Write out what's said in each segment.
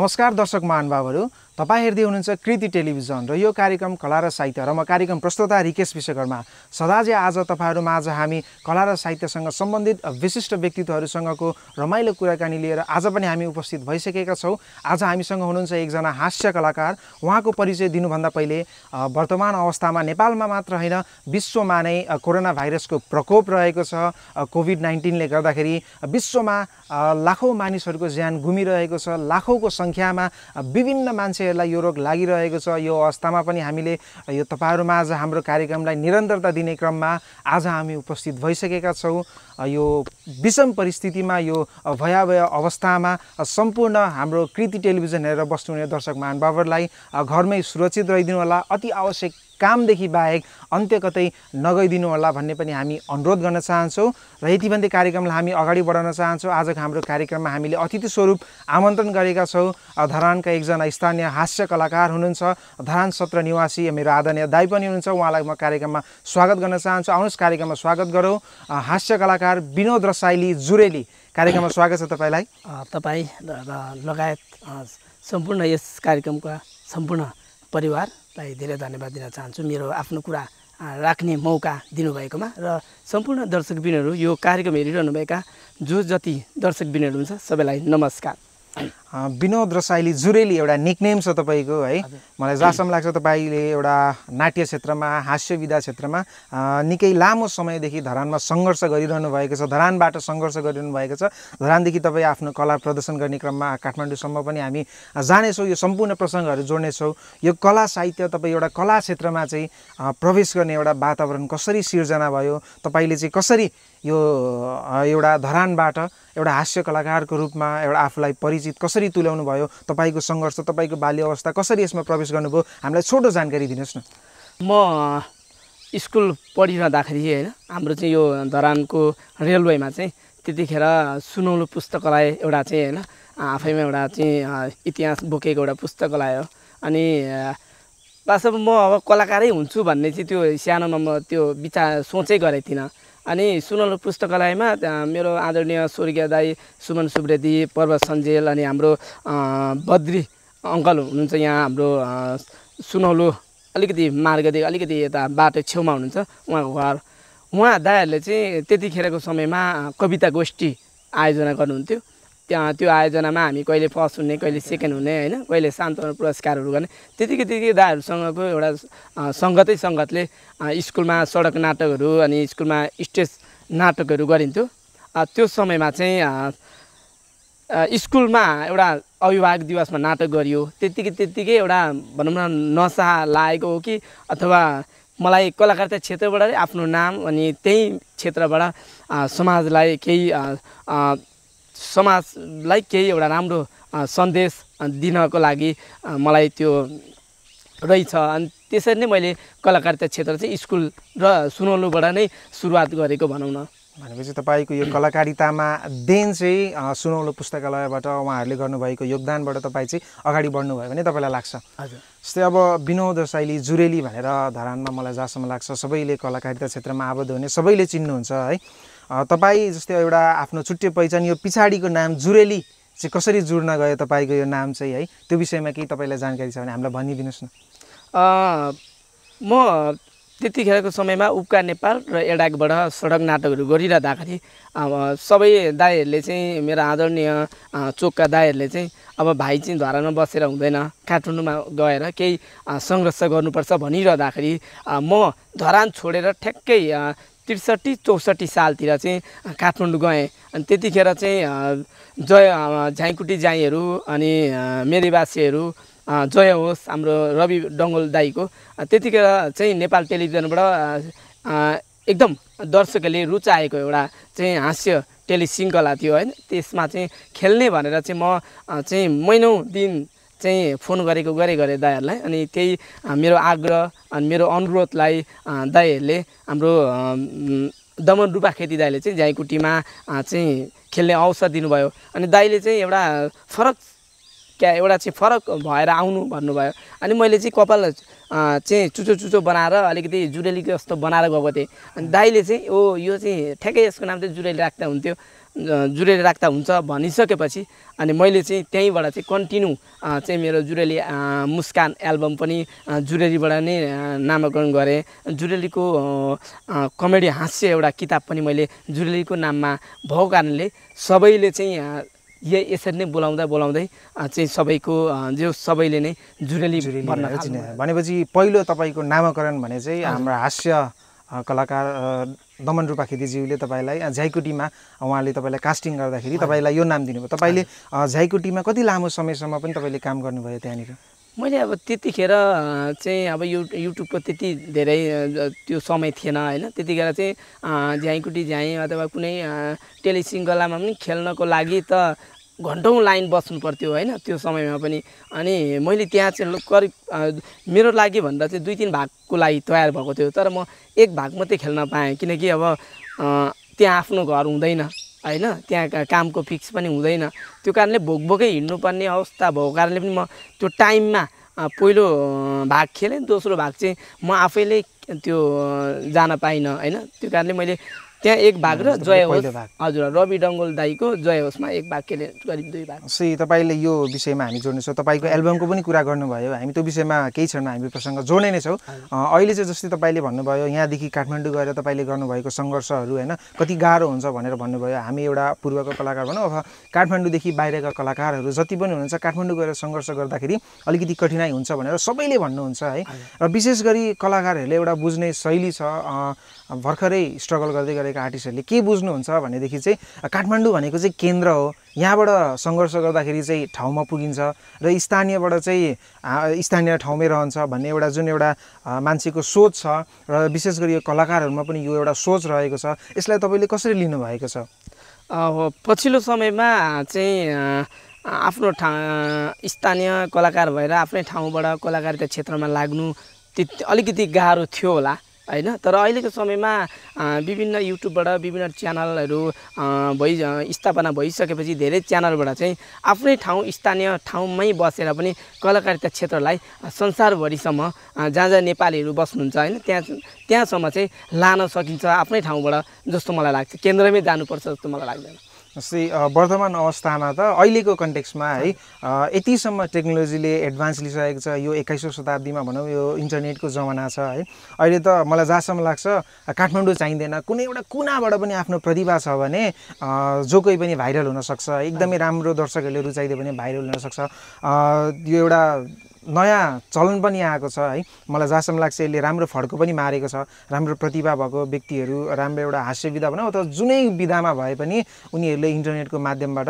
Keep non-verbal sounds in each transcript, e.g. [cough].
नमस्कार दर्शक महानुभावहरू तपाईँ हेर्दै हुनुहुन्छ कृति टेलिभिजन र यो कार्यक्रम कला र साहित्य र म कार्यक्रम प्रस्तुता रिकेश विश्वकर्मा सदाजे आज तपाईँहरूमा आज हामी कला र साहित्यसँग सम्बन्धित विशिष्ट व्यक्तित्वहरूसँगको रमाइलो कुराकानी लिएर आज पनि हामी उपस्थित भइसकेका छौँ आज हामीसँग हुनुहुन्छ एकजना हास्य कलाकार उहाँको परिचय दिनुभन्दा पहिले वर्तमान अवस्थामा नेपालमा मात्र होइन विश्वमा नै कोरोना भाइरसको प्रकोप रहेको छ कोभिड नाइन्टिनले गर्दाखेरि विश्वमा लाखौँ मानिसहरूको ज्यान गुमिरहेको छ लाखौँको सङ्ख्यामा विभिन्न मान्छेहरूलाई यो रोग लागिरहेको छ यो अवस्थामा पनि हामीले यो तपाईँहरूमा आज हाम्रो कार्यक्रमलाई निरन्तरता दिने क्रममा आज हामी उपस्थित भइसकेका छौँ यो विषम परिस्थितिमा यो भयावह अवस्थामा सम्पूर्ण हाम्रो कृति टेलिभिजन हेरेर बस्नुहुने दर्शक महानुभावहरूलाई घरमै सुरक्षित रहिदिनु होला अति आवश्यक कामदेखि बाहेक अन्त्य कतै नगइदिनु होला भन्ने पनि हामी अनुरोध गर्न चाहन्छौँ र भन्दै कार्यक्रमलाई हामी अगाडि बढाउन चाहन्छौँ आजको हाम्रो कार्यक्रममा हामीले अतिथि स्वरूप आमन्त्रण गरेका छौँ धरानका एकजना स्थानीय हास्य कलाकार हुनुहुन्छ धरान सत्र निवासी मेरो आदरणीय दाई पनि हुनुहुन्छ उहाँलाई म कार्यक्रममा स्वागत गर्न चाहन्छु आउनुहोस् कार्यक्रममा स्वागत गरौँ हास्य कलाकार विनोद रसाइली जुरेली कार्यक्रममा स्वागत छ तपाईँलाई तपाईँ लगायत सम्पूर्ण यस कार्यक्रमका सम्पूर्ण परिवार लाई धेरै धन्यवाद दिन चाहन्छु मेरो आफ्नो कुरा राख्ने मौका दिनुभएकोमा र सम्पूर्ण दर्शकबिनहरू यो कार्यक्रम हेरिरहनुभएका जो जति दर्शकबिनहरू हुन्छ सबैलाई नमस्कार विनोद रसाइली जुरेली एउटा निकनेम छ तपाईँको है मलाई जहाँसम्म लाग्छ तपाईँले एउटा नाट्य क्षेत्रमा हास्य विधा क्षेत्रमा निकै लामो समयदेखि धरानमा सङ्घर्ष गरिरहनु भएको छ धरानबाट सङ्घर्ष गरिरहनु भएको छ धरानदेखि तपाईँ आफ्नो कला प्रदर्शन गर्ने क्रममा काठमाडौँसम्म पनि हामी जानेछौँ यो सम्पूर्ण प्रसङ्गहरू जोड्नेछौँ यो कला साहित्य तपाईँ एउटा कला क्षेत्रमा चाहिँ प्रवेश गर्ने एउटा वातावरण कसरी सिर्जना भयो तपाईँले चाहिँ कसरी यो एउटा धरानबाट एउटा हास्य कलाकारको रूपमा एउटा आफूलाई परिचित कसरी कसरी तुल्याउनु भयो तपाईँको सङ्घर्ष तपाईँको बाल्य अवस्था कसरी यसमा प्रवेश गर्नुभयो हामीलाई छोटो जानकारी दिनुहोस् न म स्कुल पढिरहँदाखेरि होइन हाम्रो चाहिँ यो धरानको रेलवेमा चाहिँ त्यतिखेर सुनौलो पुस्तकालय एउटा चाहिँ होइन आफैमा एउटा चाहिँ इतिहास बोकेको एउटा पुस्तकालय हो अनि वास्तव म अब कलाकारै हुन्छु भन्ने चाहिँ त्यो सानोमा म त्यो विचार सोचै गरेको थिइनँ अनि सुनल पुस्तकालयमा मेरो आदरणीय स्वर्गीय दाई सुमन सुब्रेदी पर्वत सन्जेल अनि हाम्रो बद्री अङ्कल हुनुहुन्छ यहाँ हाम्रो सुनौलो अलिकति मार्गदेखि अलिकति यता बाटो छेउमा हुनुहुन्छ उहाँको घर उहाँ दाईहरूले चाहिँ त्यतिखेरको समयमा कविता गोष्ठी आयोजना गर्नुहुन्थ्यो त्यहाँ त्यो आयोजनामा हामी कहिले फर्स्ट हुने कहिले सेकेन्ड हुने होइन कहिले सान्तवन पुरस्कारहरू गर्ने त्यतिकै त्यतिकै दाहरूसँगको एउटा सङ्गतै सङ्गतले स्कुलमा सडक नाटकहरू अनि स्कुलमा स्टेज नाटकहरू गरिन्थ्यो त्यो समयमा चाहिँ स्कुलमा एउटा अभिभावक दिवसमा नाटक गरियो त्यत्तिकै त्यत्तिकै एउटा भनौँ न नसा लागेको हो कि अथवा मलाई कलाकारिता क्षेत्रबाट आफ्नो नाम अनि त्यही क्षेत्रबाट समाजलाई केही समाजलाई केही एउटा राम्रो सन्देश दिनको लागि मलाई त्यो रहेछ अनि त्यसरी नै मैले कलाकारिता क्षेत्र चाहिँ स्कुल र सुनौलोबाट नै सुरुवात गरेको भनौँ न भनेपछि तपाईँको यो कलाकारितामा देन चाहिँ सुनौलो पुस्तकालयबाट उहाँहरूले गर्नुभएको योगदानबाट तपाईँ चाहिँ अगाडि बढ्नुभयो भने तपाईँलाई लाग्छ हजुर जस्तै अब विनोद शैली जुरेली भनेर धरानमा मलाई जहाँसम्म लाग्छ सबैले कलाकारिता क्षेत्रमा आबद्ध हुने सबैले चिन्नुहुन्छ है तपाईँ जस्तै एउटा आफ्नो छुट्टै पहिचान यो पछाडिको नाम जुरेली चाहिँ कसरी जुड्न गयो तपाईँको यो नाम चाहिँ है त्यो विषयमा केही तपाईँलाई जानकारी छ भने हामीलाई भनिदिनुहोस् न म त्यतिखेरको समयमा उपका नेपाल र एडाकबाट सडक नाटकहरू गरिरहँदाखेरि सबै दाईहरूले चाहिँ मेरो आदरणीय चोकका दाईहरूले चाहिँ अब भाइ चाहिँ धरानमा बसेर हुँदैन काठमाडौँमा गएर केही सङ्घर्ष गर्नुपर्छ भनिरहँदाखेरि म धरान छोडेर ठ्याक्कै त्रिसठी चौसठी सालतिर चाहिँ काठमाडौँ गएँ अनि त्यतिखेर चाहिँ जय झाइकुटी जाइँहरू अनि मेरीवासीहरू जय होस् हाम्रो रवि डङ्गोल दाईको त्यतिखेर चाहिँ नेपाल टेलिभिजनबाट एकदम दर्शकहरूले रुचाएको एउटा चाहिँ हाँस्य टेलिसिङ्कला थियो होइन त्यसमा चाहिँ खेल्ने भनेर चाहिँ म चाहिँ महिनौ दिन चाहिँ फोन गरेको गरे गरेँ दाईहरूलाई अनि त्यही मेरो आग्रह अनि मेरो अनुरोधलाई दाईहरूले हाम्रो दमन रूपा खेती दाईले चाहिँ झाइकुटीमा चाहिँ खेल्ने अवसर दिनुभयो अनि दाईले चाहिँ एउटा फरक क्या एउटा चाहिँ फरक भएर आउनु भन्नुभयो अनि मैले चाहिँ कपाल चाहिँ चुचो चुचो बनाएर अलिकति जुरेली जस्तो बनाएर गएको थिएँ अनि दाईले चाहिँ ओ यो चाहिँ ठ्याक्कै यसको नाम चाहिँ जुरेली राख्दा हुन्थ्यो जुरेली राख्दा हुन्छ भनिसकेपछि अनि मैले चाहिँ त्यहीँबाट चाहिँ कन्टिन्यू चाहिँ मेरो जुरेली मुस्कान एल्बम पनि जुरेलीबाट नै नामाकरण गरेँ जुरेलीको कमेडी हास्य एउटा किताब पनि मैले जुरेलीको नाममा भएको कारणले सबैले चाहिँ यही यसरी नै बोलाउँदा बोलाउँदै चाहिँ सबैको जो सबैले नै जुरेली भनेपछि पहिलो तपाईँको नामाकरण भने चाहिँ हाम्रो हास्य कलाकार दमन रूपा खेतीज्यूले तपाईँलाई झाइकुटीमा उहाँले तपाईँलाई कास्टिङ गर्दाखेरि तपाईँलाई यो नाम दिनुभयो तपाईँले झाइकुटीमा कति लामो समयसम्म पनि तपाईँले काम गर्नुभयो त्यहाँनिर मैले अब त्यतिखेर चाहिँ अब यु युट्युबको त्यति धेरै त्यो समय थिएन होइन त्यतिखेर चाहिँ झ्याइकुटी झ्याइ अथवा कुनै टेलिसिङ्गलामा पनि खेल्नको लागि त घन्टौँ लाइन बस्नु पर्थ्यो होइन त्यो समयमा पनि अनि मैले त्यहाँ चाहिँ करिब मेरो लागि भन्दा चाहिँ दुई तिन भागको लागि तयार भएको थियो तर म एक भाग मात्रै खेल्न पाएँ किनकि अब त्यहाँ आफ्नो घर हुँदैन होइन त्यहाँ कामको फिक्स पनि हुँदैन त्यो कारणले भोक भोकै हिँड्नुपर्ने अवस्था भएको कारणले पनि म त्यो टाइममा पहिलो भाग खेलेँ दोस्रो भाग चाहिँ म आफैले त्यो जान पाइनँ होइन त्यो कारणले मैले त्यहाँ एक भाग र जय होस् हजुर रवि डङ्गोल दाईको जय होस्मा एक भाग केले गरिब दुई भाग सी तपाईँले यो विषयमा हामी जोड्नेछौँ तपाईँको एल्बमको पनि कुरा गर्नुभयो हामी त्यो विषयमा केही छैन हामी प्रसङ्ग जोड्ने नै छौँ अहिले चाहिँ जस्तै तपाईँले भन्नुभयो यहाँदेखि काठमाडौँ गएर तपाईँले गर्नुभएको सङ्घर्षहरू होइन कति गाह्रो हुन्छ भनेर भन्नुभयो हामी एउटा पूर्वको कलाकार भनौँ अथवा काठमाडौँदेखि बाहिरका कलाकारहरू जति पनि हुनुहुन्छ काठमाडौँ गएर सङ्घर्ष गर्दाखेरि अलिकति कठिनाई हुन्छ भनेर सबैले भन्नुहुन्छ है र विशेष गरी कलाकारहरूले एउटा बुझ्ने शैली छ भर्खरै स्ट्रगल गर्दै गरेको आर्टिस्टहरूले के बुझ्नुहुन्छ भनेदेखि चाहिँ काठमाडौँ भनेको चाहिँ केन्द्र हो यहाँबाट सङ्घर्ष गर्दाखेरि चाहिँ ठाउँमा पुगिन्छ र स्थानीयबाट चाहिँ स्थानीय ठाउँमै रहन्छ भन्ने एउटा जुन एउटा मान्छेको सोच छ र विशेष गरी यो कलाकारहरूमा पनि यो एउटा सोच रहेको छ यसलाई तपाईँले कसरी लिनुभएको छ पछिल्लो समयमा चाहिँ आफ्नो ठा स्थानीय कलाकार भएर आफ्नै ठाउँबाट कलाकारिता क्षेत्रमा लाग्नु त्यति अलिकति गाह्रो थियो होला होइन तर अहिलेको समयमा विभिन्न युट्युबबाट विभिन्न च्यानलहरू भइ स्थापना भइसकेपछि धेरै च्यानलबाट चाहिँ आफ्नै ठाउँ स्थानीय ठाउँमै बसेर पनि कलाकारिता क्षेत्रलाई संसारभरिसम्म जहाँ जहाँ नेपालीहरू बस्नुहुन्छ होइन त्यहाँ त्यहाँसम्म चाहिँ लान सकिन्छ आफ्नै ठाउँबाट जस्तो मलाई लाग्छ केन्द्रमै जानुपर्छ जस्तो मलाई लाग्दैन जस्तै uh, वर्तमान अवस्थामा त अहिलेको कन्टेक्स्टमा है यतिसम्म टेक्नोलोजीले एडभान्स लिइसकेको छ यो एक्काइसौँ शताब्दीमा भनौँ यो इन्टरनेटको जमाना छ है अहिले त मलाई जहाँसम्म लाग्छ काठमाडौँ चाहिँदैन कुनै एउटा कुनाबाट पनि आफ्नो प्रतिभा छ भने जो कोही पनि भाइरल हुनसक्छ एकदमै राम्रो दर्शकहरूले रुचाइदियो भने भाइरल हुनसक्छ यो एउटा नयाँ चलन पनि आएको छ है मलाई जहाँसम्म लाग्छ यसले राम्रो फड्को पनि मारेको छ राम्रो प्रतिभा भएको व्यक्तिहरू राम्रो एउटा हास्य विधा भनौँ अथवा जुनै विधामा भए पनि उनीहरूले इन्टरनेटको माध्यमबाट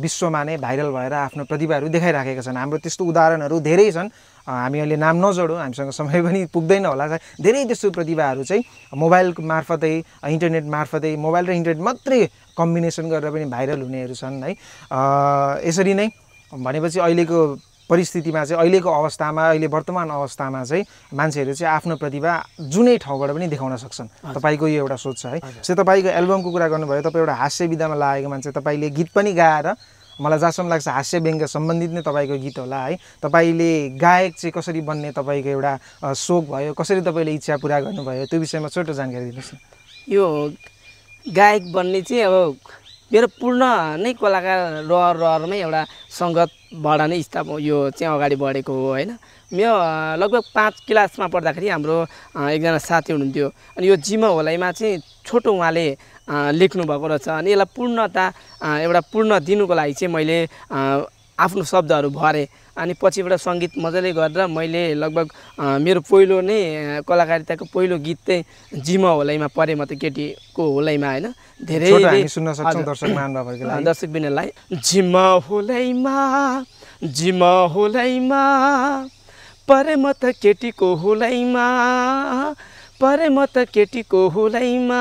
विश्वमा नै भाइरल भएर आफ्नो प्रतिभाहरू देखाइराखेका छन् हाम्रो त्यस्तो उदाहरणहरू धेरै छन् हामी अहिले नाम नजोडौँ हामीसँग समय पनि पुग्दैन होला धेरै त्यस्तो प्रतिभाहरू चाहिँ मोबाइल मार्फतै इन्टरनेट मार्फतै मोबाइल र इन्टरनेट मात्रै कम्बिनेसन गरेर पनि भाइरल हुनेहरू छन् है यसरी नै भनेपछि अहिलेको परिस्थितिमा चाहिँ अहिलेको अवस्थामा अहिले वर्तमान अवस्थामा चाहिँ मान्छेहरू चाहिँ आफ्नो प्रतिभा जुनै ठाउँबाट पनि देखाउन सक्छन् तपाईँको यो एउटा सोच छ है सो तपाईँको एल्बमको कुरा गर्नुभयो तपाईँ एउटा हास्य विधामा लागेको मान्छे तपाईँले गीत पनि गाएर मलाई जहाँसम्म लाग्छ हास्य व्यङ्ग सम्बन्धित नै तपाईँको गीत होला है तपाईँले गायक चाहिँ कसरी बन्ने तपाईँको एउटा सोख भयो कसरी तपाईँले इच्छा पुरा गर्नुभयो त्यो विषयमा छोटो जानकारी दिनुहोस् न यो गायक बन्ने चाहिँ अब मेरो पूर्ण नै कलाकार रहर रहरमै एउटा सङ्गतबाट नै स्थाप यो चाहिँ अगाडि बढेको हो होइन मेरो लगभग पाँच क्लासमा पढ्दाखेरि हाम्रो एकजना साथी हुनुहुन्थ्यो अनि यो जिम होलाइमा चाहिँ छोटो उहाँले लेख्नुभएको रहेछ अनि यसलाई पूर्णता एउटा पूर्ण दिनुको लागि चाहिँ मैले आफ्नो शब्दहरू भरेँ अनि पछिबाट सङ्गीत मजाले गरेर मैले लगभग मेरो पहिलो नै कलाकारिताको पहिलो गीत चाहिँ जिम होलैमा परे म त केटीको होलैमा होइन धेरै सुन्न सक्छौँ दर्शक बिनालाई जिम होलाइमा जिम होलाइमा परे म त केटीको होलाइमा परे म त केटीको होलैमा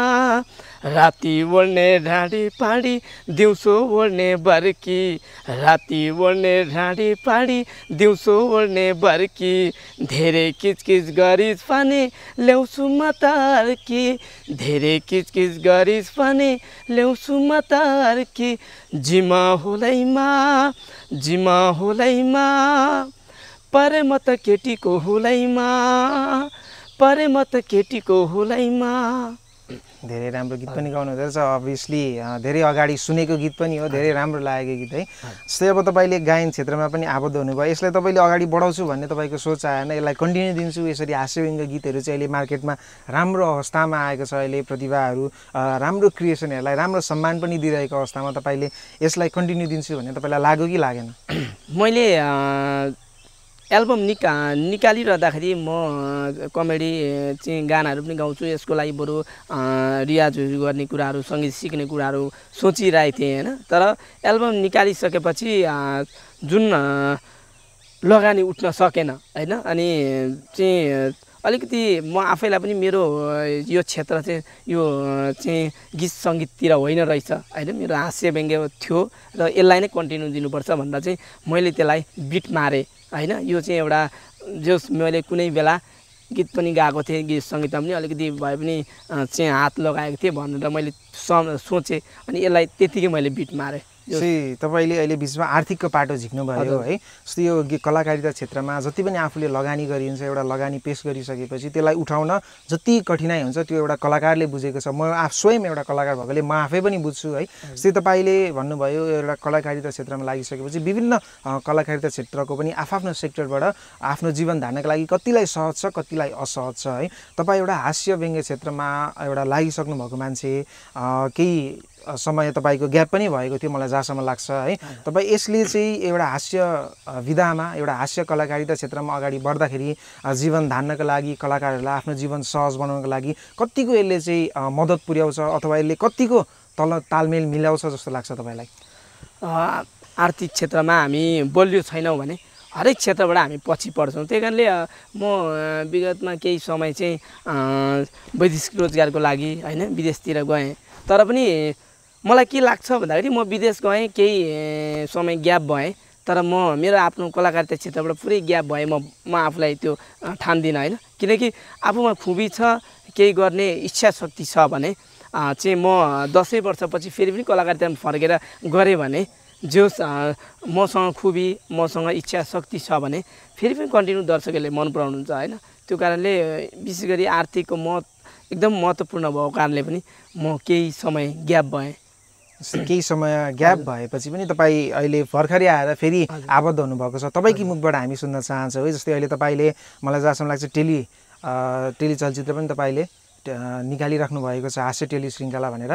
राति ओढ्ने ढाँडी पाडी दिउँसो ओढ्ने बर्की राति ओढ्ने ढाँडी पाडी दिउँसो ओढ्ने बर्की धेरै किचकिच गरिस् भने ल्याउँछु म त अर्की धेरै किचकिच गरिस् भने ल्याउँछु म त अर्की जिमा होलैमा जिमा होलैमा परे म त केटीको हुलैमा परे म त केटीको हुलैमा धेरै राम्रो गीत पनि गाउनु हुँदो रहेछ अभियसली धेरै अगाडि सुनेको गीत पनि हो धेरै राम्रो लागेको गीत है जस्तै अब तपाईँले गायन क्षेत्रमा पनि आबद्ध हुनुभयो यसलाई तपाईँले अगाडि बढाउँछु भन्ने तपाईँको सोच आएन यसलाई कन्टिन्यू दिन्छु यसरी हास्यव्यङ्ग गीतहरू चाहिँ अहिले मार्केटमा राम्रो अवस्थामा आएको छ अहिले प्रतिभाहरू राम्रो क्रिएसनहरूलाई राम्रो सम्मान पनि दिइरहेको अवस्थामा तपाईँले यसलाई कन्टिन्यू दिन्छु भन्ने तपाईँलाई लाग्यो कि लागेन [clears throat] मैले एल्बम निका निकालिरहँदाखेरि म कमेडी चाहिँ गानाहरू पनि गाउँछु यसको लागि बरु रियाजहरू गर्ने कुराहरू सङ्गीत सिक्ने कुराहरू सोचिरहेको थिएँ होइन तर एल्बम निकालिसकेपछि जुन लगानी उठ्न सकेन होइन अनि चाहिँ अलिकति म आफैलाई पनि मेरो यो क्षेत्र चाहिँ यो चाहिँ गीत सङ्गीततिर होइन रहेछ होइन मेरो हास्य व्यङ्ग्य थियो र यसलाई नै कन्टिन्यू दिनुपर्छ भन्दा चाहिँ मैले त्यसलाई बिट मारेँ होइन यो चाहिँ एउटा जो मैले कुनै बेला गीत पनि गाएको थिएँ गीत सङ्गीतमा पनि अलिकति भए पनि चाहिँ हात लगाएको थिएँ भनेर मैले सोचेँ अनि यसलाई त्यतिकै मैले बिट मारेँ चाहिँ तपाईँले अहिले बिचमा आर्थिकको पाटो झिक्नुभयो है जस्तो यो कलाकारिता क्षेत्रमा जति पनि आफूले लगानी गरिन्छ एउटा लगानी पेस गरिसकेपछि त्यसलाई उठाउन जति कठिनाइ हुन्छ त्यो एउटा कलाकारले बुझेको छ म आफ स्वयं एउटा कलाकार भएकोले म आफै पनि बुझ्छु है जस्तै तपाईँले भन्नुभयो एउटा कलाकारिता क्षेत्रमा लागिसकेपछि विभिन्न कलाकारिता क्षेत्रको पनि आफ्नो सेक्टरबाट आफ्नो जीवन धान्नको लागि कतिलाई सहज छ कतिलाई असहज छ है तपाईँ एउटा हास्य व्यङ्ग्य क्षेत्रमा एउटा लागिसक्नु भएको मान्छे केही समय तपाईँको ग्याप पनि भएको थियो मलाई जहाँसम्म लाग्छ है तपाईँ यसले चाहिँ एउटा हास्य विधामा एउटा हास्य कलाकारिता क्षेत्रमा अगाडि बढ्दाखेरि जीवन धान्नका लागि कलाकारहरूलाई आफ्नो जीवन सहज बनाउनको लागि कतिको यसले चाहिँ मद्दत पुर्याउँछ अथवा यसले कतिको तल तालमेल मिलाउँछ जस्तो लाग्छ तपाईँलाई आर्थिक क्षेत्रमा हामी बलियो छैनौँ भने हरेक क्षेत्रबाट हामी पछि पर्छौँ त्यही कारणले म विगतमा केही समय चाहिँ वैदेशिक रोजगारको लागि होइन विदेशतिर गएँ तर पनि मलाई के लाग्छ भन्दाखेरि म विदेश गएँ केही समय ग्याप भएँ तर म मेरो आफ्नो कलाकारिता क्षेत्रबाट पुरै ग्याप भएँ म म आफूलाई त्यो ठान्दिनँ होइन किनकि आफूमा खुबी छ केही गर्ने इच्छा शक्ति छ भने चाहिँ म दसैँ वर्षपछि फेरि पनि कलाकारितामा फर्केर गरेँ भने जो मसँग खुबी मसँग इच्छा शक्ति छ भने फेरि पनि कन्टिन्यू दर्शकहरूले मन पराउनुहुन्छ होइन त्यो कारणले विशेष गरी आर्थिकको महत्त्व एकदम महत्त्वपूर्ण भएको कारणले पनि म केही समय ग्याप भएँ केही समय ग्याप भएपछि पनि तपाईँ अहिले भर्खरै आएर फेरि आबद्ध हुनुभएको छ तपाईँकै मुखबाट हामी सुन्न चाहन्छौँ है जस्तै अहिले तपाईँले मलाई जहाँसम्म लाग्छ टेली टेली चलचित्र पनि तपाईँले निकालिराख्नु भएको छ हास्य टेली श्रृङ्खला भनेर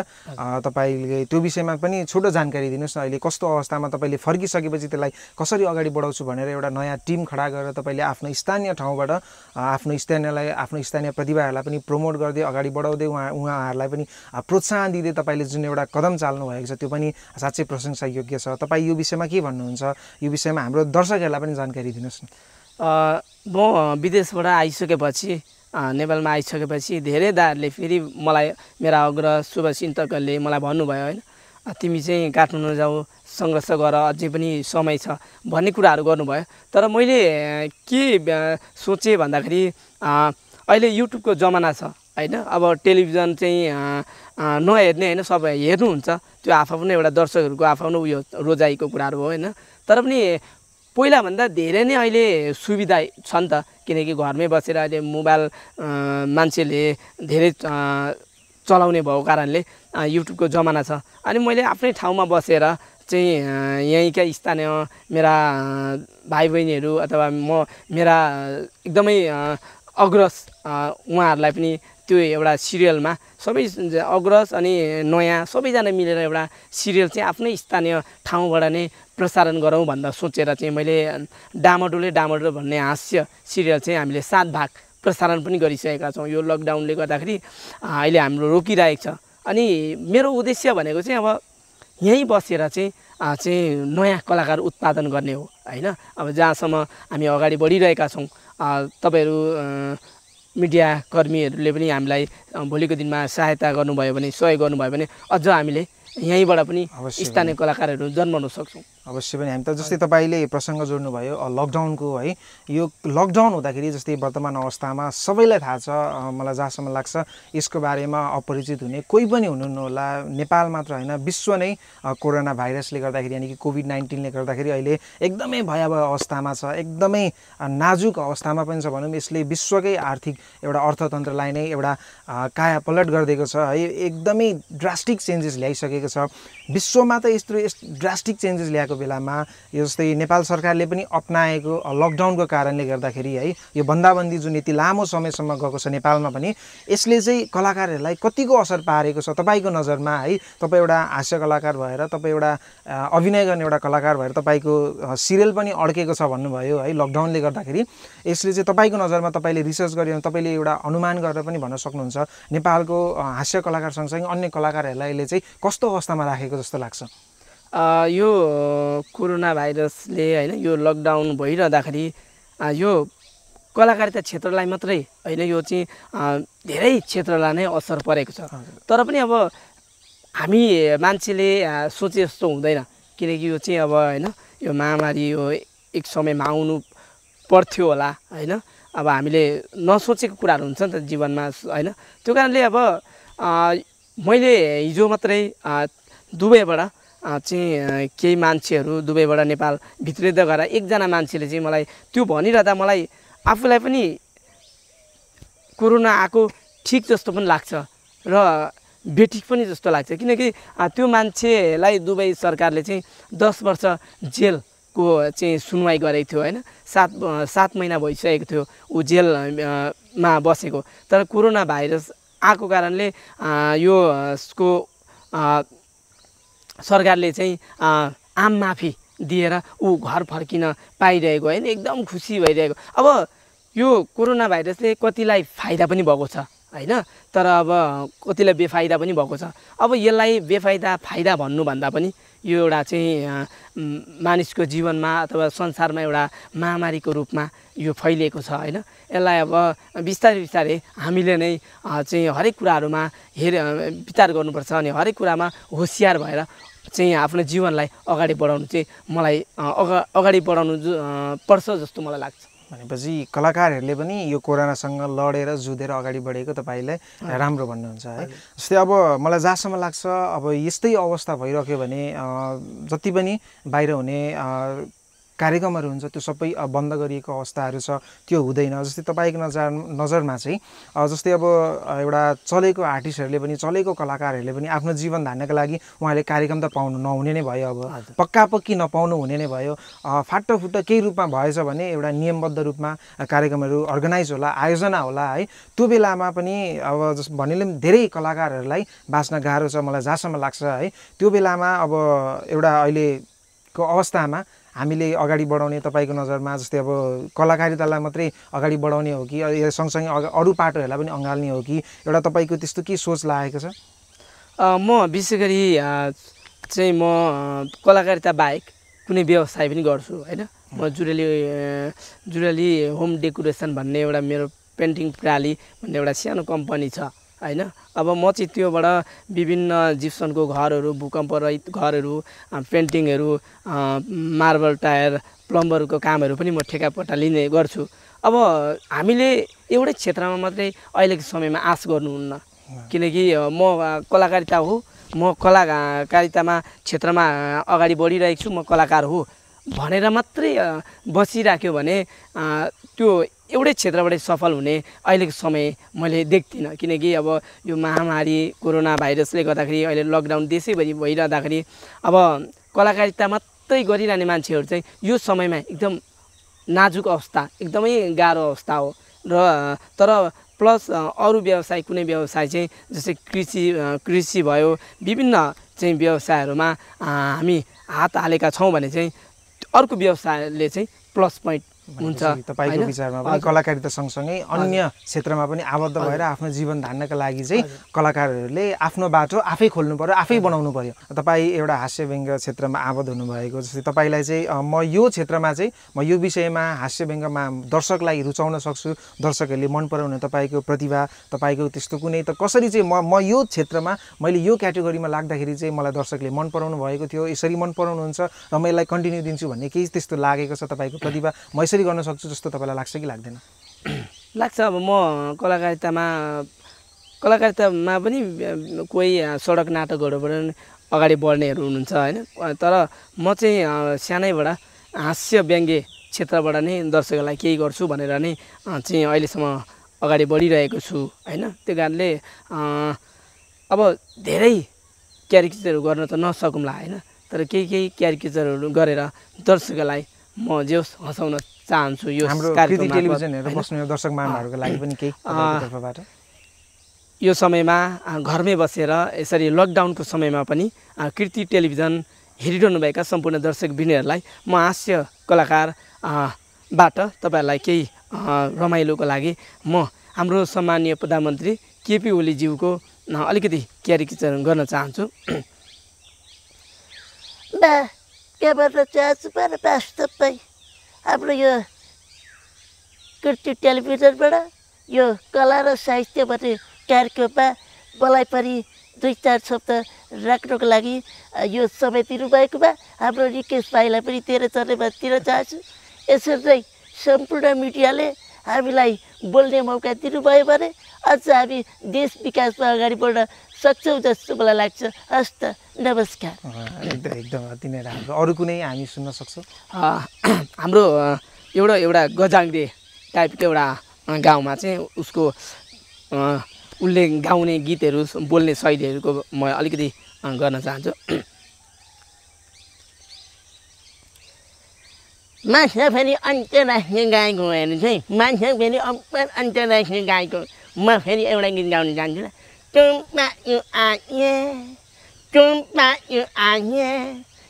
तपाईँले त्यो विषयमा पनि छोटो जानकारी दिनुहोस् न अहिले कस्तो अवस्थामा तपाईँले फर्किसकेपछि त्यसलाई कसरी अगाडि बढाउँछु भनेर एउटा नयाँ टिम खडा गरेर तपाईँले आफ्नो स्थानीय ठाउँबाट आफ्नो स्थानीयलाई आफ्नो स्थानीय प्रतिभाहरूलाई पनि प्रमोट गर्दै अगाडि बढाउँदै उहाँ उहाँहरूलाई पनि प्रोत्साहन दिँदै तपाईँले जुन एउटा कदम चाल्नु भएको छ त्यो पनि साँच्चै प्रशंसा योग्य छ तपाईँ यो विषयमा के भन्नुहुन्छ यो विषयमा हाम्रो दर्शकहरूलाई पनि जानकारी दिनुहोस् न म विदेशबाट आइसकेपछि नेपालमा आइसकेपछि धेरै दाहरूले फेरि मलाई मेरा अग्र शुभचिन्तकहरूले मलाई भन्नुभयो होइन तिमी चाहिँ काठमाडौँ जाऊ सङ्घर्ष गर अझै पनि समय छ भन्ने कुराहरू गर्नुभयो तर मैले के सोचेँ भन्दाखेरि अहिले युट्युबको जमाना छ होइन अब टेलिभिजन चाहिँ नहेर्ने होइन सबै हेर्नुहुन्छ त्यो पनि एउटा दर्शकहरूको आफआफ्नो उयो रोजाइको कुराहरू हो होइन तर पनि पहिलाभन्दा धेरै नै अहिले सुविधा छ नि त किनकि घरमै बसेर अहिले मोबाइल मान्छेले धेरै चलाउने भएको कारणले युट्युबको जमाना छ अनि मैले आफ्नै ठाउँमा बसेर चाहिँ यहीँका स्थानीय मेरा भाइ बहिनीहरू अथवा म मेरा एकदमै अग्रज उहाँहरूलाई पनि त्यो एउटा सिरियलमा सबै अग्रज अनि नयाँ सबैजना मिलेर एउटा सिरियल चाहिँ आफ्नै स्थानीय ठाउँबाट नै प्रसारण गरौँ भन्दा सोचेर चाहिँ मैले डामाडोले डामाडो भन्ने हास्य सिरियल चाहिँ हामीले सात भाग प्रसारण पनि गरिसकेका छौँ यो लकडाउनले गर्दाखेरि अहिले हाम्रो रोकिरहेको छ अनि मेरो उद्देश्य भनेको चाहिँ अब यहीँ बसेर चाहिँ चाहिँ नयाँ कलाकार उत्पादन गर्ने हो होइन अब जहाँसम्म हामी अगाडि बढिरहेका छौँ तपाईँहरू मिडिया कर्मीहरूले पनि हामीलाई भोलिको दिनमा सहायता गर्नुभयो भने सहयोग गर्नुभयो भने अझ हामीले यहीँबाट पनि स्थानीय कलाकारहरू जन्माउन सक्छौँ अवश्य पनि हामी त जस्तै तपाईँले प्रसङ्ग जोड्नुभयो लकडाउनको है यो लकडाउन हुँदाखेरि जस्तै वर्तमान अवस्थामा सबैलाई थाहा छ मलाई जहाँसम्म लाग्छ यसको बारेमा अपरिचित हुने कोही पनि हुनुहुन्न होला नेपाल मात्र होइन विश्व नै कोरोना भाइरसले गर्दाखेरि यानि कि कोभिड नाइन्टिनले गर्दाखेरि अहिले एकदमै भयावह अवस्थामा छ एकदमै नाजुक अवस्थामा पनि छ भनौँ यसले विश्वकै आर्थिक एउटा अर्थतन्त्रलाई नै एउटा पलट गरिदिएको छ है एकदमै ड्रास्टिक चेन्जेस ल्याइसकेको छ विश्वमा त यस्तो ड्रास्टिक चेन्जेस ल्याएको बेलामा यो जस्तै नेपाल सरकारले पनि अप्नाएको लकडाउनको कारणले गर्दाखेरि है यो बन्दाबन्दी जुन यति लामो समयसम्म गएको छ नेपालमा पनि यसले चाहिँ कलाकारहरूलाई कतिको असर पारेको छ तपाईँको नजरमा है तपाईँ एउटा हास्य कलाकार भएर तपाईँ एउटा अभिनय गर्ने एउटा कलाकार भएर तपाईँको सिरियल पनि अड्केको छ भन्नुभयो है लकडाउनले गर्दाखेरि यसले चाहिँ तपाईँको नजरमा तपाईँले रिसर्च गऱ्यो भने तपाईँले एउटा अनुमान गरेर पनि भन्न सक्नुहुन्छ नेपालको हास्य कलाकार सँगसँगै अन्य कलाकारहरूलाई यसले चाहिँ कस्तो अवस्थामा राखेको जस्तो लाग्छ यो कोरोना भाइरसले होइन यो लकडाउन भइरहँदाखेरि यो कलाकारिता क्षेत्रलाई मात्रै होइन यो चाहिँ धेरै क्षेत्रलाई नै असर परेको छ तर पनि अब हामी मान्छेले सोचे जस्तो हुँदैन किनकि यो चाहिँ अब होइन यो महामारी यो एक समयमा आउनु पर्थ्यो होला होइन अब हामीले नसोचेको कुराहरू हुन्छ नि त जीवनमा होइन त्यो कारणले अब मैले हिजो मात्रै दुबईबाट चाहिँ केही मान्छेहरू दुबईबाट नेपाल भित्रिँदै गएर एकजना मान्छेले चाहिँ मलाई त्यो भनिरहँदा मलाई आफूलाई पनि कोरोना आएको ठिक जस्तो पनि लाग्छ र बेठिक पनि जस्तो लाग्छ किनकि त्यो मान्छेलाई दुबई सरकारले चाहिँ दस वर्ष जेलको चाहिँ सुनवाई गरेको थियो होइन सात सात महिना भइसकेको थियो ऊ जेलमा बसेको तर कोरोना भाइरस आएको कारणले योको सरकारले चाहिँ आम माफी दिएर ऊ घर फर्किन पाइरहेको होइन एकदम खुसी भइरहेको अब यो कोरोना भाइरसले कतिलाई फाइदा पनि भएको छ होइन तर अब कतिलाई बेफाइदा पनि भएको छ अब यसलाई बेफाइदा फाइदा भन्नुभन्दा पनि यो एउटा चाहिँ मानिसको जीवनमा अथवा संसारमा एउटा महामारीको रूपमा यो फैलिएको छ होइन यसलाई अब बिस्तारै बिस्तारै हामीले नै चाहिँ हरेक कुराहरूमा हेर विचार गर्नुपर्छ अनि हरेक कुरामा होसियार भएर चाहिँ आफ्नो जीवनलाई अगाडि बढाउनु चाहिँ मलाई अगा अगाडि बढाउनु पर्छ जस्तो मलाई लाग्छ भनेपछि कलाकारहरूले पनि यो कोरोनासँग लडेर जुधेर अगाडि बढेको तपाईँलाई राम्रो भन्नुहुन्छ है जस्तै अब मलाई जहाँसम्म लाग्छ अब यस्तै अवस्था भइरह्यो भने जति पनि बाहिर हुने कार्यक्रमहरू हुन्छ त्यो सबै बन्द गरिएको अवस्थाहरू छ त्यो हुँदैन जस्तै तपाईँको नजर नजरमा चाहिँ जस्तै अब एउटा चलेको आर्टिस्टहरूले पनि चलेको कलाकारहरूले पनि आफ्नो जीवन धान्नका लागि उहाँले कार्यक्रम त पाउनु नहुने नै भयो अब पक्का पक्की नपाउनु हुने नै भयो फाटोफुट्टो केही रूपमा भएछ भने एउटा नियमबद्ध रूपमा कार्यक्रमहरू अर्गनाइज होला आयोजना होला है त्यो बेलामा पनि अब जस भनिले पनि धेरै कलाकारहरूलाई बाँच्न गाह्रो छ मलाई जहाँसम्म लाग्छ है त्यो बेलामा अब एउटा अहिलेको अवस्थामा हामीले अगाडि बढाउने तपाईँको नजरमा जस्तै अब कलाकारितालाई मात्रै अगाडि बढाउने हो कि सँगसँगै अरू पाटोहरूलाई पनि अँगाल्ने हो कि एउटा तपाईँको त्यस्तो के सोच लागेको छ म विशेष गरी चाहिँ म कलाकारिता बाहेक कुनै व्यवसाय पनि गर्छु होइन म जुरेली जुरेली होम डेकोरेसन भन्ने एउटा मेरो पेन्टिङ प्राली भन्ने एउटा सानो कम्पनी छ होइन अब म चाहिँ त्योबाट विभिन्न जिप्सनको घरहरू भूकम्प रहित घरहरू पेन्टिङहरू मार्बल टायर प्लम्बरको कामहरू पनि म ठेकापट्टा लिने गर्छु अब हामीले एउटै क्षेत्रमा मात्रै अहिलेको समयमा आश गर्नुहुन्न किनकि म कलाकारिता हो म कलाकारितामा क्षेत्रमा अगाडि बढिरहेको छु म कलाकार हो भनेर मात्रै बसिराख्यो भने त्यो एउटै क्षेत्रबाटै सफल हुने अहिलेको समय मैले देख्दिनँ किनकि अब यो महामारी कोरोना भाइरसले गर्दाखेरि अहिले लकडाउन देशैभरि भइरहँदाखेरि अब कलाकारिता मात्रै गरिरहने मान्छेहरू चाहिँ यो समयमा एकदम नाजुक अवस्था एकदमै गाह्रो अवस्था हो र तर प्लस अरू व्यवसाय कुनै व्यवसाय चाहिँ जस्तै कृषि कृषि भयो विभिन्न चाहिँ व्यवसायहरूमा हामी हात हालेका छौँ भने चाहिँ अर्को व्यवसायले चाहिँ प्लस पोइन्ट हुन्छ तपाईँको विचारमा पनि कलाकारिता सँगसँगै अन्य क्षेत्रमा पनि आबद्ध भएर आफ्नो जीवन धान्नका लागि चाहिँ कलाकारहरूले आफ्नो बाटो आफै खोल्नु पर्यो आफै बनाउनु पर्यो तपाईँ एउटा हास्य व्यङ्ग क्षेत्रमा आबद्ध हुनुभएको जस्तै तपाईँलाई चाहिँ म यो क्षेत्रमा चाहिँ म यो विषयमा हास्य व्यङ्गमा दर्शकलाई रुचाउन सक्छु दर्शकहरूले मन पराउने तपाईँको प्रतिभा तपाईँको त्यस्तो कुनै त कसरी चाहिँ म म यो क्षेत्रमा मैले यो क्याटेगोरीमा लाग्दाखेरि चाहिँ मलाई दर्शकले मन पराउनु भएको थियो यसरी मन पराउनुहुन्छ र म यसलाई कन्टिन्यू दिन्छु भन्ने केही त्यस्तो लागेको छ तपाईँको प्रतिभा म यसरी यसरी गर्न सक्छु जस्तो तपाईँलाई लाग्छ कि लाग्दैन लाग्छ अब म कलाकारितामा कलाकारितामा पनि कोही सडक नाटकहरूबाट अगाडि बढ्नेहरू हुनुहुन्छ होइन तर म चाहिँ सानैबाट हास्य व्यङ्ग्य क्षेत्रबाट नै दर्शकहरूलाई केही गर्छु भनेर नै चाहिँ अहिलेसम्म अगाडि बढिरहेको छु होइन त्यो कारणले अब धेरै क्यारेक्टरहरू गर्न त नसकौँला होइन तर केही केही क्यारेक्टरहरू गरेर दर्शकलाई म जे होस् हँसाउन चाहन्छु यो बस्ने दर्शक मामाहरूको लागि पनि केही तर्फबाट यो समयमा घरमै बसेर यसरी लकडाउनको समयमा पनि कृति टेलिभिजन हेरिरहनुभएका सम्पूर्ण दर्शक बिनीहरूलाई म हास्य कलाकारबाट तपाईँहरूलाई केही रमाइलोको लागि म हाम्रो सम्मानीय प्रधानमन्त्री केपी ओलीज्यूको अलिकति क्यारी किचन गर्न चाहन्छु [clears throat] बा आफ्नो यो कृति टेलिभिजनबाट यो कला र साहित्य भन्ने कार्यक्रममा मलाई पनि दुई चार शब्द राख्नको लागि यो समय दिनुभएकोमा हाम्रो रिकेश भाइलाई पनि धेरै धन्यवाद दिन चाहन्छु यसरी नै सम्पूर्ण मिडियाले हामीलाई बोल्ने मौका दिनुभयो भने अझ हामी देश विकासमा बढ्न सक्छौँ जस्तो मलाई लाग्छ हस् त नमस्कार एकदम एकदम अति नै राम्रो अरू कुनै हामी सुन्न सक्छौँ [clears throat] हाम्रो एउटा एउटा गजाङ्गे टाइपको एउटा गाउँमा चाहिँ उसको उसले गाउने गीतहरू बोल्ने शैलीहरूको म अलिकति गर्न चाहन्छु मान्छे फेरि अन्तर्राष्ट्रिय गायक हो भने चाहिँ मान्छे फेरि अन्त्य अन्तर्राष्ट्रिय गायक mà hết đi em lại nghìn ngàn dàn chứ chúng ta như à nhé chúng ta như à nhé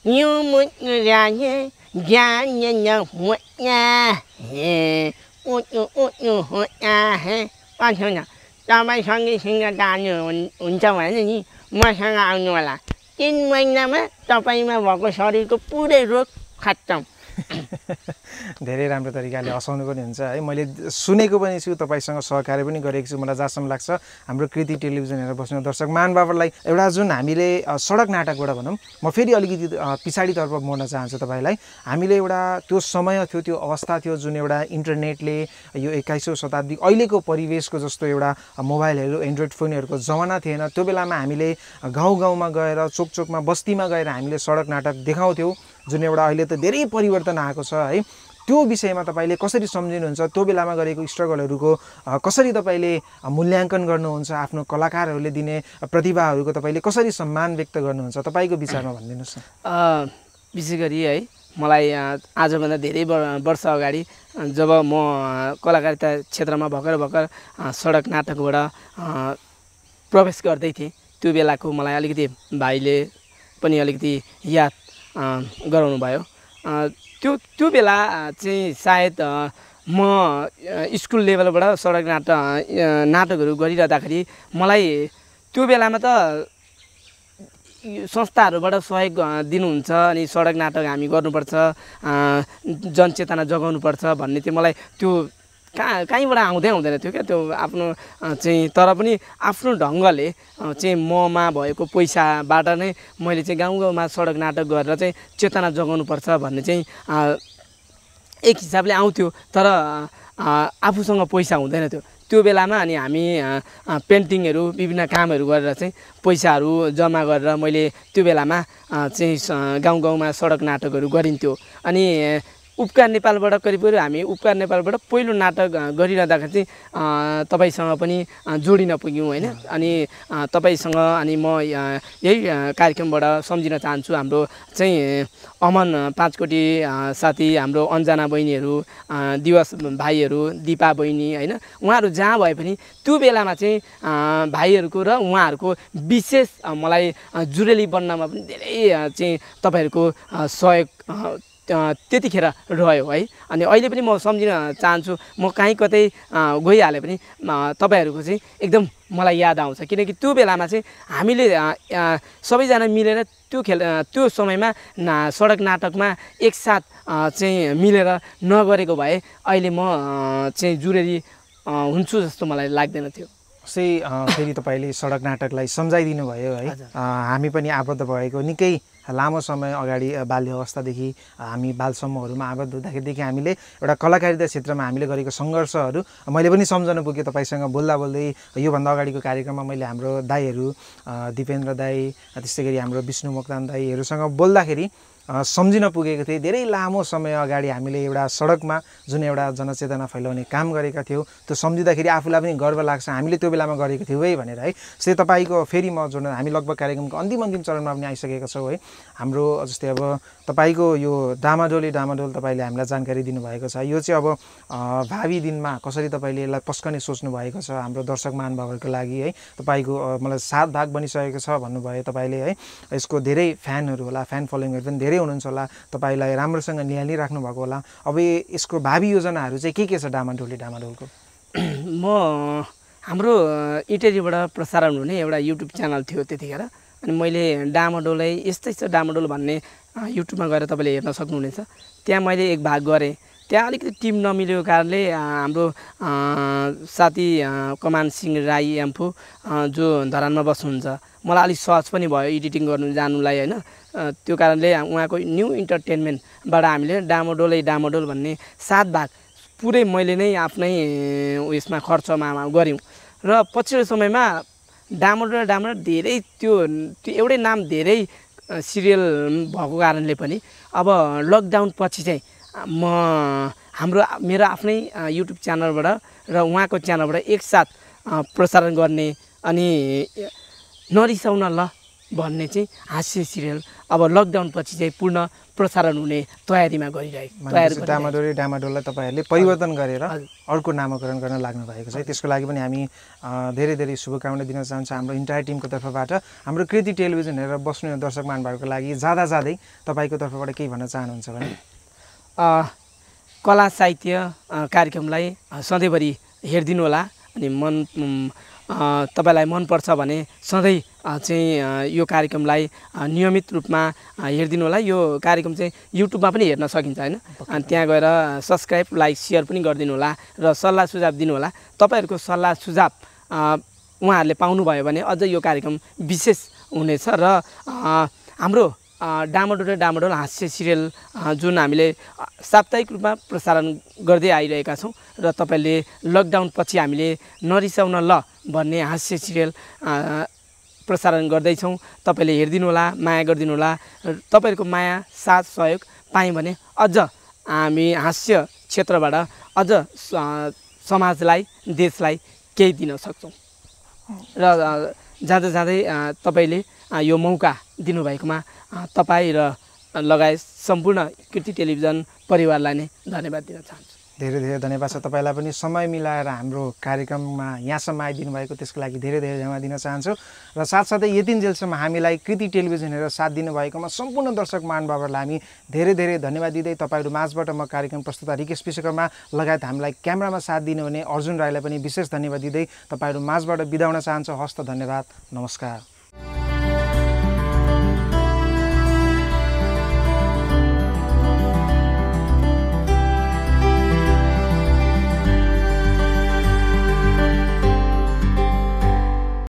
như một người già nhé già nhé nhờ một nhà ô chú ô chú hộ nhà he ba chú nhà ta mấy sáng đi sinh ra ta như un un cho mày nhỉ mà sáng ngào như là chính mình nằm á tao phải mà bỏ cái sò đi có bù đây rồi khát chồng [laughs] धेरै राम्रो तरिकाले हँसाउनु पनि हुन्छ है मैले सुनेको पनि छु तपाईँसँग सहकार्य पनि गरेको छु मलाई जहाँसम्म लाग्छ हाम्रो कृति टेलिभिजन हेरेर बस्ने दर्शक बाबरलाई एउटा जुन हामीले सडक नाटकबाट भनौँ म फेरि अलिकति पछाडितर्फ मोड्न चाहन्छु तपाईँलाई हामीले एउटा त्यो समय थियो त्यो अवस्था थियो जुन एउटा इन्टरनेटले यो एक्काइसौँ शताब्दी अहिलेको परिवेशको जस्तो एउटा मोबाइलहरू एन्ड्रोइड फोनहरूको जमाना थिएन त्यो बेलामा हामीले गाउँ गाउँमा गएर चोकचोकमा बस्तीमा गएर हामीले सडक नाटक देखाउँथ्यौँ जुन एउटा अहिले त धेरै परिवर्तन आएको छ है त्यो विषयमा तपाईँले कसरी सम्झिनुहुन्छ त्यो बेलामा गरेको स्ट्रगलहरूको कसरी तपाईँले मूल्याङ्कन गर्नुहुन्छ आफ्नो कलाकारहरूले दिने प्रतिभाहरूको तपाईँले कसरी सम्मान व्यक्त गर्नुहुन्छ तपाईँको विचारमा भनिदिनुहोस् न विशेष गरी है मलाई आजभन्दा धेरै वर्ष अगाडि जब म कलाकारिता क्षेत्रमा भर्खर भर्खर सडक नाटकबाट प्रवेश गर्दै थिएँ त्यो बेलाको मलाई अलिकति भाइले पनि अलिकति याद गराउनु भयो त्यो त्यो बेला चाहिँ सायद म स्कुल लेभलबाट सडक नाटक नाटकहरू गरिरहँदाखेरि मलाई त्यो बेलामा त संस्थाहरूबाट सहयोग दिनुहुन्छ अनि सडक नाटक हामी गर्नुपर्छ जनचेतना जगाउनुपर्छ भन्ने चाहिँ मलाई त्यो कहाँ कहीँबाट आउँदै हुँदैन थियो क्या त्यो आफ्नो चाहिँ तर पनि आफ्नो ढङ्गले चाहिँ ममा भएको पैसाबाट नै मैले चाहिँ गाउँ गाउँमा सडक नाटक गरेर चाहिँ चेतना जोगाउनुपर्छ भन्ने चाहिँ एक हिसाबले आउँथ्यो तर आफूसँग पैसा हुँदैन थियो त्यो बेलामा अनि हामी पेन्टिङहरू विभिन्न कामहरू गरेर चाहिँ पैसाहरू जम्मा गरेर मैले त्यो बेलामा चाहिँ गाउँ गाउँमा सडक नाटकहरू गरिन्थ्यो अनि उपकार नेपालबाट करिब करिब हामी उपकार नेपालबाट पहिलो नाटक गरिरहँदाखेरि चाहिँ तपाईँसँग पनि जोडिन पुग्यौँ होइन अनि तपाईँसँग अनि म यही कार्यक्रमबाट सम्झिन चाहन्छु हाम्रो चाहिँ अमन पाँचकोटी साथी हाम्रो अन्जना बहिनीहरू दिवस भाइहरू दिपा बहिनी होइन उहाँहरू जहाँ भए पनि त्यो बेलामा चाहिँ भाइहरूको र उहाँहरूको विशेष मलाई जुरेली बन्नमा पनि धेरै चाहिँ तपाईँहरूको सहयोग त्यतिखेर रह्यो है अनि अहिले पनि म सम्झिन चाहन्छु म काहीँ कतै गइहालेँ पनि तपाईँहरूको चाहिँ एकदम मलाई याद आउँछ किनकि त्यो बेलामा चाहिँ हामीले सबैजना मिलेर त्यो खेल त्यो समयमा ना सडक नाटकमा एकसाथ चाहिँ मिलेर नगरेको भए अहिले म चाहिँ जुरेरी हुन्छु जस्तो मलाई लाग्दैन थियो कसै फेरि तपाईँले सडक नाटकलाई सम्झाइदिनु भयो है हामी पनि आबद्ध भएको निकै लामो समय अगाडि बाल्य अवस्थादेखि हामी समूहहरूमा आबद्ध हुँदाखेरिदेखि हामीले एउटा कलाकारिता क्षेत्रमा हामीले गरेको सङ्घर्षहरू मैले पनि सम्झन पुगेँ तपाईँसँग बोल्दा बोल्दै योभन्दा अगाडिको कार्यक्रममा मैले हाम्रो दाईहरू दिपेन्द्र दाई त्यस्तै गरी हाम्रो विष्णु मोक्तान दाईहरूसँग बोल्दाखेरि सम्झिन पुगेको थिएँ धेरै लामो समय अगाडि हामीले एउटा सडकमा जुन एउटा जनचेतना फैलाउने काम गरेका थियौँ त्यो सम्झिँदाखेरि आफूलाई पनि गर्व लाग्छ हामीले त्यो बेलामा गरेको थियौँ है भनेर है जस्तै तपाईँको फेरि म जुन हामी लगभग कार्यक्रमको अन्तिम अन्तिम चरणमा पनि आइसकेका छौँ है हाम्रो जस्तै अब तपाईँको यो डामाडोली डामाडोल तपाईँले हामीलाई जानकारी दिनुभएको छ यो चाहिँ अब भावी दिनमा कसरी तपाईँले यसलाई पस्कने सोच्नु भएको छ हाम्रो दर्शक महानुभावहरूको लागि है तपाईँको मलाई सात भाग बनिसकेको छ भन्नुभयो तपाईँले है यसको धेरै फ्यानहरू होला फ्यान फलोइङहरू पनि धेरै हुनुहुन्छ होला तपाईँलाई राम्रोसँग निहालिराख्नु भएको होला अब यसको भावी योजनाहरू चाहिँ के के छ डामाडोली डामाडोलको म हाम्रो इटेरीबाट प्रसारण हुने एउटा युट्युब च्यानल थियो त्यतिखेर अनि मैले डामाडोलै यस्तै छ डामाडोल भन्ने युट्युबमा गएर तपाईँले हेर्न सक्नुहुनेछ त्यहाँ मैले एक भाग गरेँ त्यहाँ अलिकति टिम नमिलेको कारणले हाम्रो साथी कमान सिंह राई एम्फू जो धरानमा बस्नुहुन्छ मलाई अलिक सहज पनि भयो एडिटिङ गर्नु जानुलाई होइन त्यो कारणले उहाँको न्यू इन्टरटेन्मेन्टबाट हामीले डामाडोलै डामाडोल भन्ने सात भाग पुरै मैले नै आफ्नै उयसमा खर्चमा गऱ्यौँ र पछिल्लो समयमा डामर र डामर धेरै त्यो त्यो एउटै नाम धेरै सिरियल भएको कारणले पनि अब लकडाउन पछि चाहिँ म हाम्रो मेरो आफ्नै युट्युब च्यानलबाट र उहाँको च्यानलबाट एकसाथ प्रसारण गर्ने अनि नरिसाउन ल भन्ने चाहिँ हास्य सिरियल अब लकडाउन पछि चाहिँ पूर्ण प्रसारण हुने तयारीमा गरिरहेको डामाडोरी डामाडोले डामाडोललाई तपाईँहरूले परिवर्तन गरेर अर्को नामाकरण गर्न लाग्नु भएको छ त्यसको लागि पनि हामी धेरै धेरै शुभकामना दिन चाहन्छौँ हाम्रो इन्टायर टिमको तर्फबाट हाम्रो कृति टेलिभिजन हेरेर बस्नु दर्शक महानुभावको लागि जाँदा जाँदै तपाईँको तर्फबाट केही भन्न चाहनुहुन्छ भने कला साहित्य कार्यक्रमलाई सधैँभरि होला अनि मन तपाईँलाई मनपर्छ भने सधैँ चाहिँ यो कार्यक्रमलाई नियमित रूपमा हेरिदिनु होला यो कार्यक्रम चाहिँ युट्युबमा पनि हेर्न सकिन्छ होइन अनि त्यहाँ गएर सब्सक्राइब लाइक सेयर पनि गरिदिनु होला र सल्लाह सुझाव दिनुहोला तपाईँहरूको सल्लाह सुझाव उहाँहरूले पाउनुभयो भने अझ यो कार्यक्रम विशेष हुनेछ र हाम्रो डामाडोल डामाडोल हास्य सिरियल जुन हामीले साप्ताहिक रूपमा प्रसारण गर्दै आइरहेका छौँ र तपाईँले लकडाउन पछि हामीले नरिसाउन ल भन्ने हास्य सिरियल प्रसारण गर्दैछौँ तपाईँले हेरिदिनुहोला माया गरिदिनुहोला तपाईँहरूको माया साथ सहयोग पायौँ भने अझ हामी हास्य क्षेत्रबाट अझ समाजलाई देशलाई केही दिन सक्छौँ र जाँदा जाँदै तपाईँले यो मौका दिनुभएकोमा तपाईँ र लगायत सम्पूर्ण कृति टेलिभिजन परिवारलाई नै धन्यवाद दिन चाहन्छु धेरै धेरै धन्यवाद छ तपाईँलाई पनि समय मिलाएर हाम्रो कार्यक्रममा यहाँसम्म आइदिनु भएको त्यसको लागि धेरै धेरै धन्यवाद दिन चाहन्छु र साथसाथै यति जेलसम्म हामीलाई कृति टेलिभिजन हेरेर साथ दिनुभएकोमा सम्पूर्ण दर्शक महानुभावहरूलाई हामी धेरै धेरै धन्यवाद दिँदै तपाईँहरू माझबाट म कार्यक्रम प्रस्तुत रिकेश विश्वकर्मा लगायत हामीलाई क्यामेरामा साथ दिनुहुने अर्जुन राईलाई पनि विशेष धन्यवाद दिँदै तपाईँहरू माझबाट बिदाउन चाहन्छु हस्त धन्यवाद नमस्कार